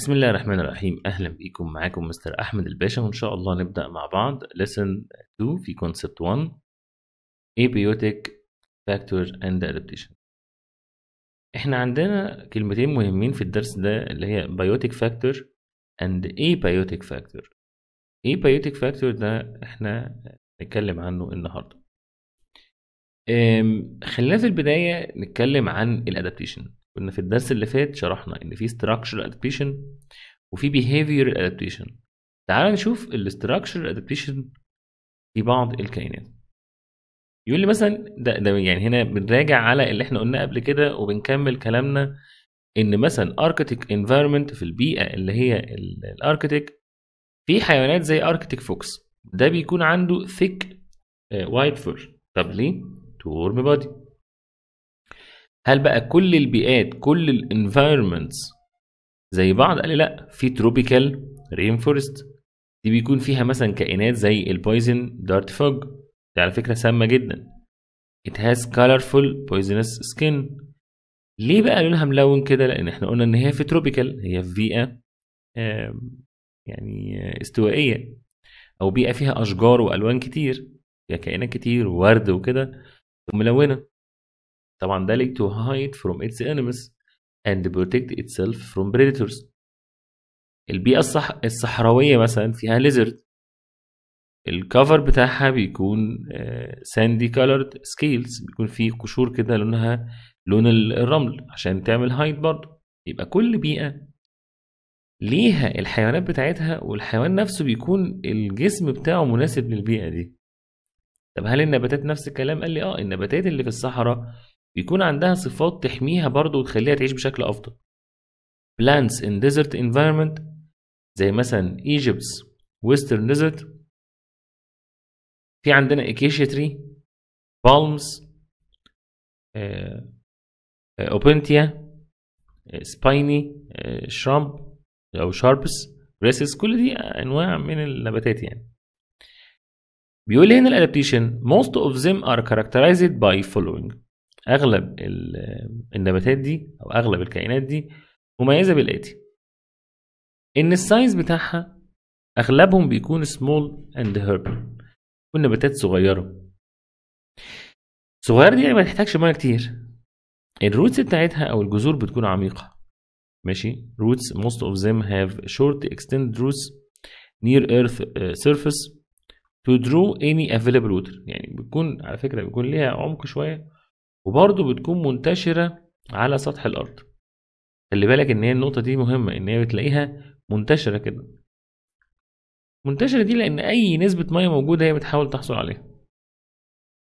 بسم الله الرحمن الرحيم اهلا بيكم معاكم مستر احمد الباشا وان شاء الله نبدا مع بعض ليسن 2 في كونسبت 1 ابيوتيك فاكتور اند ادابتيشن احنا عندنا كلمتين مهمين في الدرس ده اللي هي biotic فاكتور اند ابيوتيك فاكتور ابيوتيك فاكتور ده احنا نتكلم عنه النهارده خلينا في البدايه نتكلم عن الادابتيشن كنا في الدرس اللي فات شرحنا ان في structural adaptation وفي behavioral adaptation تعال نشوف ال structural adaptation في بعض الكائنات يقول لي مثلا ده, ده يعني هنا بنراجع على اللي احنا قلناه قبل كده وبنكمل كلامنا ان مثلا اركتيك انفايرمنت في البيئه اللي هي الاركتيك في حيوانات زي اركتيك فوكس ده بيكون عنده ثيك وايت فور طب ليه؟ تو ورم بادي هل بقى كل البيئات كل الانفايرمنتس زي بعض قال لي لا في تروبيكال رين فورست دي بيكون فيها مثلا كائنات زي البويزن دارت فوج دي على فكره سامه جدا it has colorful poisonous skin ليه بقى لونها ملون كده لان احنا قلنا ان هي في تروبيكال هي في بيئه يعني استوائيه او بيئه فيها اشجار والوان كتير فيها كائنات كتير وورد وكده وملونه طبعا ذلك to hide from its enemies and protect itself from predators البيئة الصح... الصحراوية مثلا فيها ليزرد الكفر بتاعها بيكون ساندي كولرد سكيلز بيكون فيه قشور كده لونها لون الرمل عشان تعمل هايد برضه يبقى كل بيئة ليها الحيوانات بتاعتها والحيوان نفسه بيكون الجسم بتاعه مناسب للبيئة دي طب هل النباتات نفس الكلام قال لي اه النباتات اللي في الصحراء بيكون عندها صفات تحميها برضه وتخليها تعيش بشكل أفضل plants in desert environment زي مثلا Egypt's western desert في عندنا اكيشيا تري بالمز اوبنتيا سبايني شرامب او شاربس بريسس كل دي انواع من النباتات يعني بيقول هنا الادابتيشن most of them are characterized by following اغلب النباتات دي او اغلب الكائنات دي مميزه بالاتي ان السايز بتاعها اغلبهم بيكون سمول اند هيربل والنباتات صغيره صغيره دي يعني ما تحتاجش ميه كتير الروتس بتاعتها او الجذور بتكون عميقه ماشي روتس موست اوف them هاف شورت اكستند روتس نير ايرث سيرفيس تو درو اني any ووتر يعني بتكون على فكره بيكون ليها عمق شويه وبرضه بتكون منتشرة على سطح الأرض خلي بالك إن هي النقطة دي مهمة إن هي بتلاقيها منتشرة كده منتشرة دي لأن أي نسبة مية موجودة هي بتحاول تحصل عليها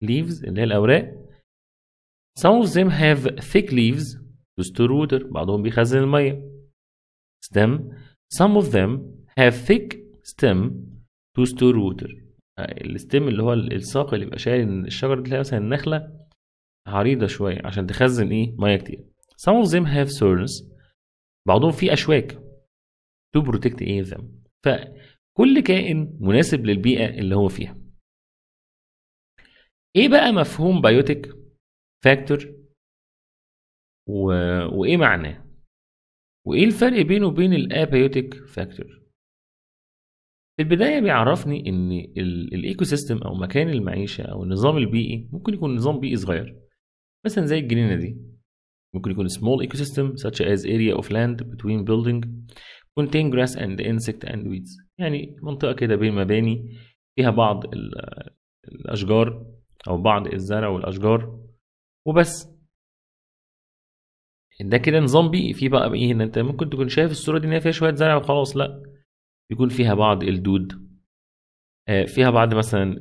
leaves اللي هي الأوراق Some of them have thick leaves to store water بعضهم بيخزن المية stem Some of them have thick stem to store water آه، الستيم اللي هو الساق اللي بيبقى شايل الشجر تلاقي مثلا النخلة عريضة شوية عشان تخزن إيه مية كتير some of them have thorns بعضهم فيه أشواك to protect إيه them فكل كائن مناسب للبيئة اللي هو فيها إيه بقى مفهوم بايوتيك فاكتور و... وإيه معناه وإيه الفرق بينه وبين الأبايوتيك فاكتور في البدايه بيعرفني ان الايكو سيستم او مكان المعيشه او النظام البيئي ممكن يكون نظام بيئي صغير مثلا زي الجنينه دي ممكن يكون small ecosystem such as area of land between building contain grass and insect and weeds يعني منطقه كده بين مباني فيها بعض الاشجار او بعض الزرع والاشجار وبس ده كده نظام بيئي في بقى ايه ان انت ممكن تكون شايف الصوره دي ان هي فيها شويه زرع وخلاص لا بيكون فيها بعض الدود آه، فيها بعض مثلا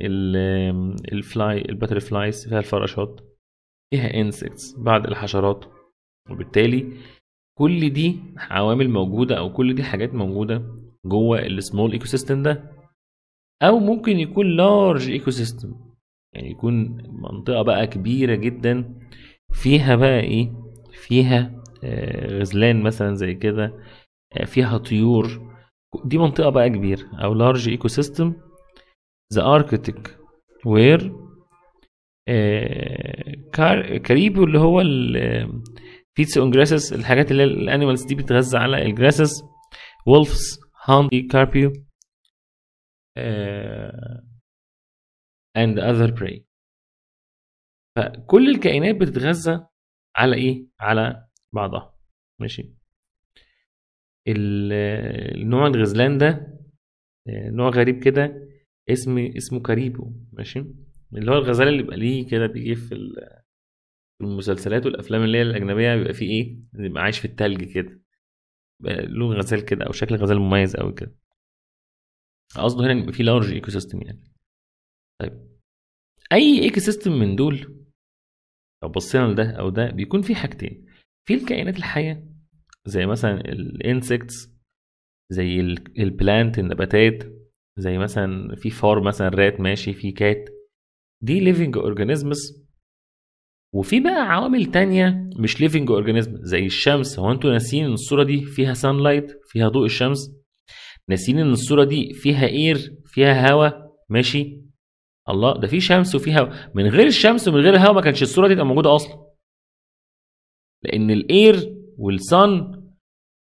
الفلاي الباتر فلايز فيها الفراشات فيها انسكتس بعض الحشرات وبالتالي كل دي عوامل موجوده او كل دي حاجات موجوده جوه السمول ايكو سيستم ده او ممكن يكون لارج ايكو سيستم يعني يكون منطقه بقى كبيره جدا فيها بقى ايه فيها آه، غزلان مثلا زي كده آه، فيها طيور دي منطقه بقى كبيره او لارج ايكو سيستم ذا اركتيك وير آه، كار كاريبو اللي هو بيتس اون جراسس الحاجات اللي الانيمالز دي بتغذى على الجراسس وولفز هاندي كاربيو اند اذر براي فكل الكائنات بتتغذى على ايه على بعضها ماشي النوع الغزلان ده آه، نوع غريب كده اسمه اسمه كاريبو ماشي اللي هو الغزال اللي بيبقى ليه كده بيجي في المسلسلات والافلام اللي هي الاجنبيه بيبقى فيه ايه بيبقى عايش في التلج كده له غزال كده او شكل غزال مميز قوي كده قصده هنا يبقى فيه لارج ايكو سيستم يعني طيب اي ايكو سيستم من دول لو بصينا لده او ده بيكون فيه حاجتين في الكائنات الحيه زي مثلا الانسكتس زي البلانت النباتات زي مثلا في فار مثلا رات ماشي في كات دي ليفنج اورجانيزمز وفي بقى عوامل تانية مش ليفنج اورجانيزم زي الشمس هو انتوا ناسيين ان الصوره دي فيها سان لايت فيها ضوء الشمس ناسيين ان الصوره دي فيها اير فيها هواء ماشي الله ده في شمس وفي من غير الشمس ومن غير الهواء ما كانتش الصوره دي تبقى موجوده اصلا لان الاير والسان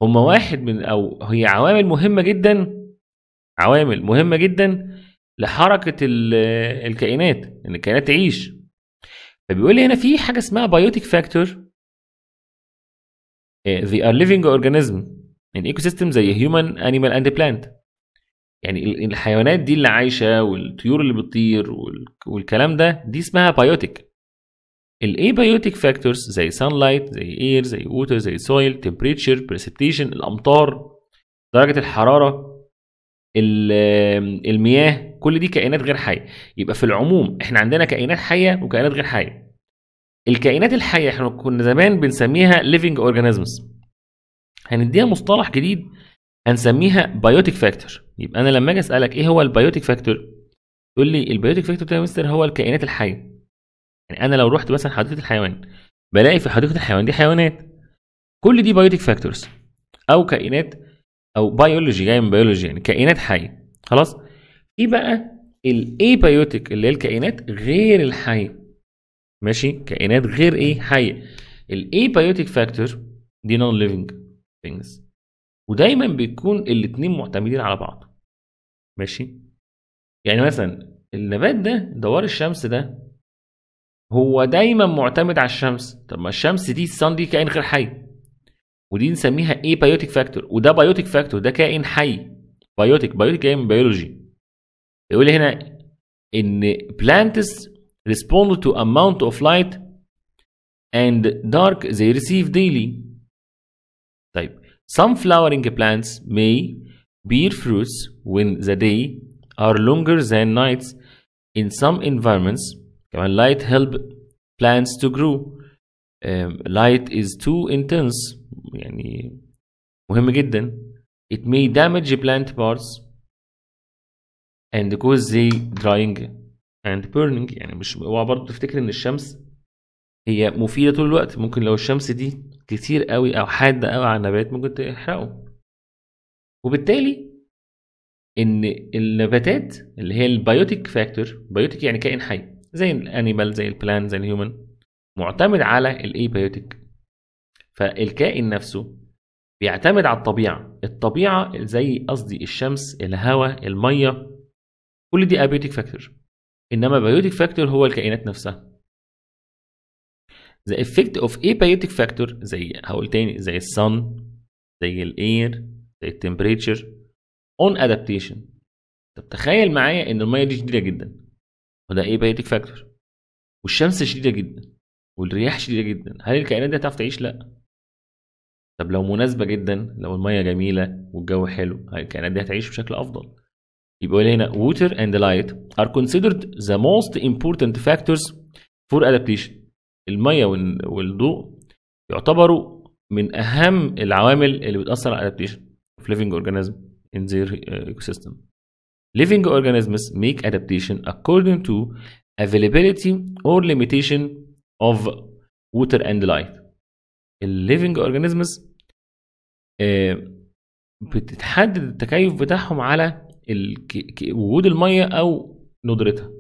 هما واحد من او هي عوامل مهمه جدا عوامل مهمه جدا لحركه الكائنات ان الكائنات تعيش فبيقول لي هنا في حاجه اسمها بايوتيك آه، فاكتور they are living organism in يعني ecosystem زي human animal and plant يعني الحيوانات دي اللي عايشه والطيور اللي بتطير والكلام ده دي اسمها بايوتيك الابيوتيك فاكتورز زي sunlight زي air زي water زي soil temperature precipitation الامطار درجه الحراره المياه كل دي كائنات غير حيه يبقى في العموم احنا عندنا كائنات حيه وكائنات غير حيه الكائنات الحيه احنا كنا زمان بنسميها living organisms هنديها مصطلح جديد هنسميها بايوتيك فاكتور يبقى انا لما اجي اسالك ايه هو البايوتيك فاكتور تقول لي البايوتيك فاكتور يا مستر هو الكائنات الحيه يعني انا لو رحت مثلا حديقه الحيوان بلاقي في حديقه الحيوان دي حيوانات كل دي بايوتيك فاكتورز او كائنات او بيولوجي جاي من بيولوجي يعني كائنات حيه خلاص في بقى الايبيوتيك اللي هي الكائنات غير الحيه ماشي كائنات غير ايه حيه الايبيوتيك فاكتور دي نون ليفنج ثينجز ودايما بيكون الاثنين معتمدين على بعض ماشي يعني مثلا النبات ده دوار الشمس ده هو دايما معتمد على الشمس طب ما الشمس دي الصن دي كائن غير حي ودي نسميها ايه بايوتيك فاكتور وده بايوتيك فاكتور ده كائن حي بايوتيك بايوتيك جاي من بيولوجي يقول هنا ان plants respond to amount of light and dark they receive daily طيب some flowering plants may bear fruits when the day are longer than nights in some environments كمان light help plants to grow um, light is too intense يعني مهم جدا it may damage plant parts and cause the drying and burning يعني مش اوعى برضه تفتكر ان الشمس هي مفيده طول الوقت ممكن لو الشمس دي كتير قوي او حاده قوي على النبات ممكن تحرقه وبالتالي ان النباتات اللي هي البيوتيك فاكتور بيوتيك يعني كائن حي زي الانيمال زي البلان زي الهيومن معتمد على الايبيوتيك فالكائن نفسه بيعتمد على الطبيعة الطبيعة زي قصدي الشمس الهواء المية كل دي ابيوتيك فاكتور انما بيوتيك فاكتور هو الكائنات نفسها The effect of abiotic factor زي هقول تاني زي الsun زي الاير زي التمبريتشر on adaptation طب تخيل معايا ان الميه دي شديده جدا وده abiotic factor والشمس شديده جدا والرياح شديده جدا هل الكائنات دي هتعرف تعيش؟ لا طب لو مناسبه جدا لو الميه جميله والجو حلو الكائنات دي هتعيش بشكل افضل يبقى هنا water and light are considered the most important factors for adaptation الميه والضوء يعتبروا من اهم العوامل اللي بتاثر على adaptation of living organism in their ecosystem living organisms make adaptation according to availability or limitation of water and light الليفنج اورجانيزمز آه، بتتحدد التكيف بتاعهم على وجود الميه او ندرتها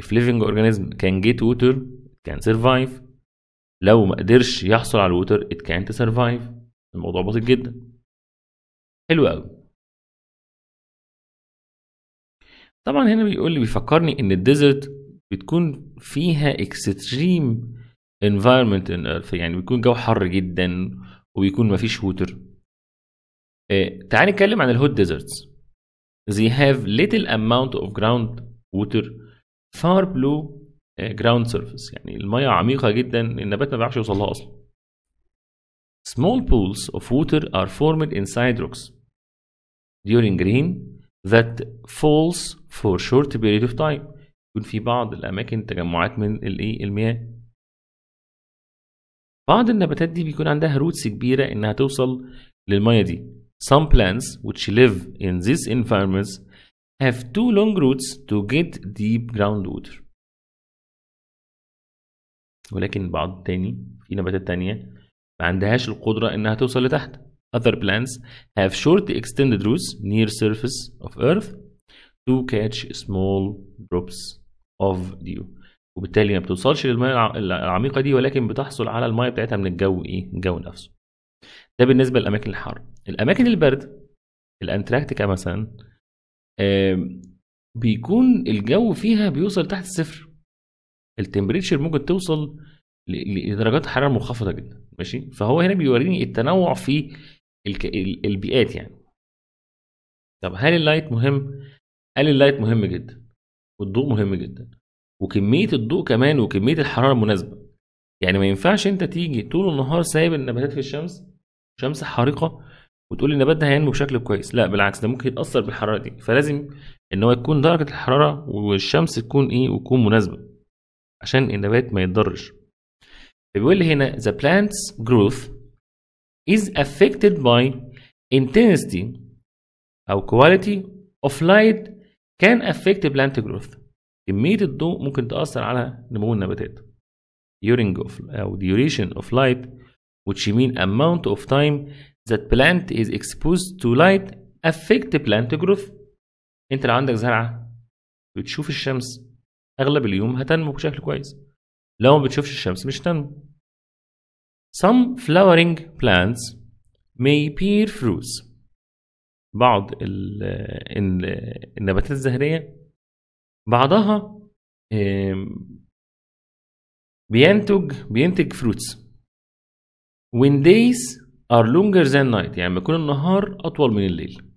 if living organism can get water it can survive لو ما قدرش يحصل على الوتر it can't survive الموضوع بسيط جدا حلو قوي طبعا هنا بيقول لي بيفكرني ان الديزرت بتكون فيها اكستريم environment earth يعني بيكون جو حر جدا ويكون مفيش هوتر آه تعال نتكلم عن الهوت ديزرتس they have little amount of ground water far below ground surface يعني المية عميقة جدا النبات ما بيعرفش يوصل لها أصلا small pools of water are formed inside rocks during rain that falls for short period of time يكون في بعض الأماكن تجمعات من الإيه المياه بعض النباتات دي بيكون عندها روتس كبيرة إنها توصل للمية دي some plants which live in these environments have too long roots to get deep ground water ولكن بعض تاني في نباتات تانية ما عندهاش القدرة إنها توصل لتحت Other plants have short extended roots near surface of earth to catch small drops of dew وبالتالي ما بتوصلش للميه العميقه دي ولكن بتحصل على الميه بتاعتها من الجو ايه الجو نفسه ده بالنسبه للاماكن الحر الاماكن البرد الانتراكتيكا مثلا بيكون الجو فيها بيوصل تحت الصفر التمبريتشر ممكن توصل لدرجات حراره منخفضه جدا ماشي فهو هنا بيوريني التنوع في البيئات يعني طب هل اللايت مهم؟ قال اللايت مهم جدا والضوء مهم جدا وكميه الضوء كمان وكميه الحراره المناسبه يعني ما ينفعش انت تيجي طول النهار سايب النباتات في الشمس شمس حارقه وتقول النبات ده هينمو بشكل كويس لا بالعكس ده ممكن يتاثر بالحراره دي فلازم ان هو تكون درجه الحراره والشمس تكون ايه وتكون مناسبه عشان النبات ما يتضرش بيقول لي هنا the plant's growth is affected by intensity أو quality of light can affect plant growth كميه الضوء ممكن تاثر على نمو النباتات during of او duration of light which mean amount of time that plant is exposed to light affect plant growth انت لو عندك زرعه بتشوف الشمس اغلب اليوم هتنمو بشكل كويس لو ما بتشوفش الشمس مش هتنمو some flowering plants may bear fruits بعض النباتات الزهريه بعضها بينتج بينتج فروتس when days are longer than night يعني بيكون النهار أطول من الليل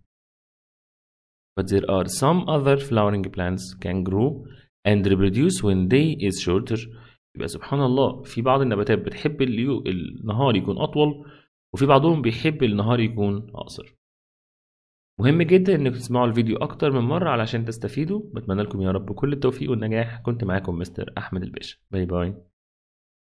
but there are some other flowering plants can grow and reproduce when day is shorter يبقى سبحان الله في بعض النباتات بتحب النهار يكون أطول وفي بعضهم بيحب النهار يكون أقصر مهم جدا انكم تسمعوا الفيديو اكتر من مره علشان تستفيدوا بتمنى لكم يا رب كل التوفيق والنجاح كنت معاكم مستر احمد الباشا باي باي